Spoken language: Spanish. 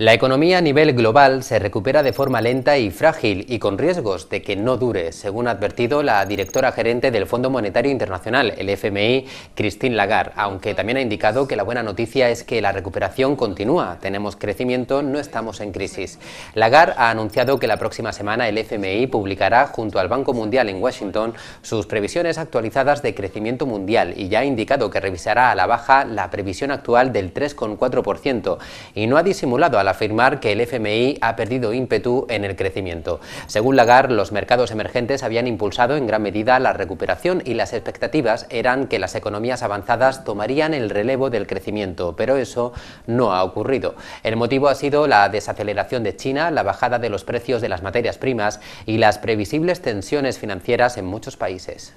La economía a nivel global se recupera de forma lenta y frágil y con riesgos de que no dure, según ha advertido la directora gerente del Fondo Monetario Internacional, el FMI, Christine Lagarde, aunque también ha indicado que la buena noticia es que la recuperación continúa, tenemos crecimiento, no estamos en crisis. Lagarde ha anunciado que la próxima semana el FMI publicará junto al Banco Mundial en Washington sus previsiones actualizadas de crecimiento mundial y ya ha indicado que revisará a la baja la previsión actual del 3,4% y no ha disimulado a afirmar que el FMI ha perdido ímpetu en el crecimiento. Según Lagarde, los mercados emergentes habían impulsado en gran medida la recuperación y las expectativas eran que las economías avanzadas tomarían el relevo del crecimiento, pero eso no ha ocurrido. El motivo ha sido la desaceleración de China, la bajada de los precios de las materias primas y las previsibles tensiones financieras en muchos países.